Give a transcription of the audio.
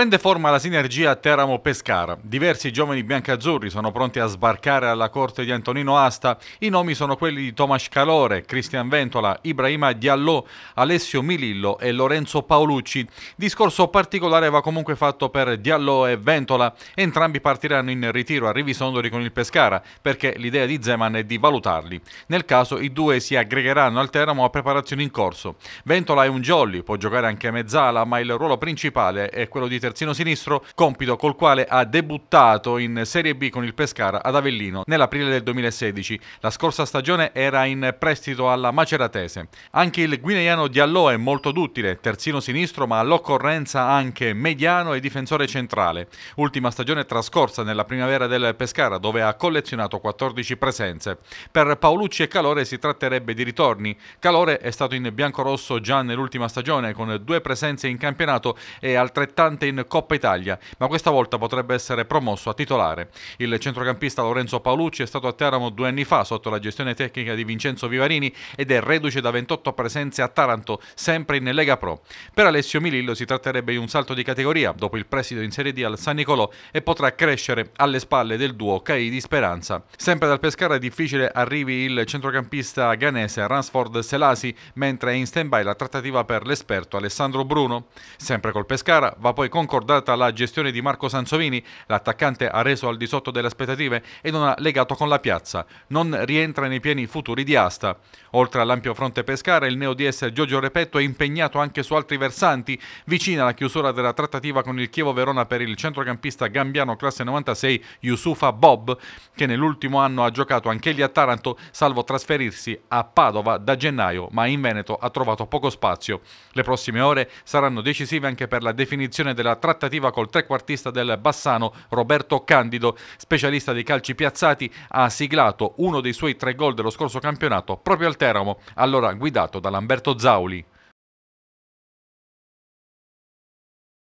Prende forma la sinergia Teramo-Pescara. Diversi giovani biancazzurri sono pronti a sbarcare alla corte di Antonino Asta. I nomi sono quelli di Tomas Calore, Cristian Ventola, Ibrahima Diallo, Alessio Milillo e Lorenzo Paolucci. Discorso particolare va comunque fatto per Diallo e Ventola. Entrambi partiranno in ritiro a Rivisondori con il Pescara perché l'idea di Zeman è di valutarli. Nel caso i due si aggregheranno al Teramo a preparazioni in corso. Ventola è un jolly, può giocare anche a mezzala, ma il ruolo principale è quello di terzino terzino sinistro, compito col quale ha debuttato in Serie B con il Pescara ad Avellino nell'aprile del 2016. La scorsa stagione era in prestito alla Maceratese. Anche il guineiano Diallo è molto duttile, terzino sinistro ma all'occorrenza anche mediano e difensore centrale. Ultima stagione trascorsa nella primavera del Pescara dove ha collezionato 14 presenze. Per Paolucci e Calore si tratterebbe di ritorni. Calore è stato in biancorosso già nell'ultima stagione con due presenze in campionato e altrettante in Coppa Italia, ma questa volta potrebbe essere promosso a titolare. Il centrocampista Lorenzo Paolucci è stato a Teramo due anni fa sotto la gestione tecnica di Vincenzo Vivarini ed è reduce da 28 presenze a Taranto, sempre in Lega Pro. Per Alessio Milillo si tratterebbe di un salto di categoria dopo il presidio in Serie D al San Nicolò e potrà crescere alle spalle del duo Cai di Speranza. Sempre dal Pescara è difficile arrivi il centrocampista ghanese Ransford Selasi, mentre è in stand-by la trattativa per l'esperto Alessandro Bruno. Sempre col Pescara va poi con concordata la gestione di Marco Sansovini, l'attaccante ha reso al di sotto delle aspettative e non ha legato con la piazza. Non rientra nei piani futuri di asta. Oltre all'ampio fronte pescare, il neo DS Giorgio Repetto è impegnato anche su altri versanti, vicina alla chiusura della trattativa con il Chievo Verona per il centrocampista gambiano classe 96 Yusufa Bob, che nell'ultimo anno ha giocato anch'egli a Taranto, salvo trasferirsi a Padova da gennaio, ma in Veneto ha trovato poco spazio. Le prossime ore saranno decisive anche per la definizione della la trattativa col trequartista del Bassano Roberto Candido, specialista dei calci piazzati, ha siglato uno dei suoi tre gol dello scorso campionato proprio al Teramo, allora guidato da Lamberto Zauli.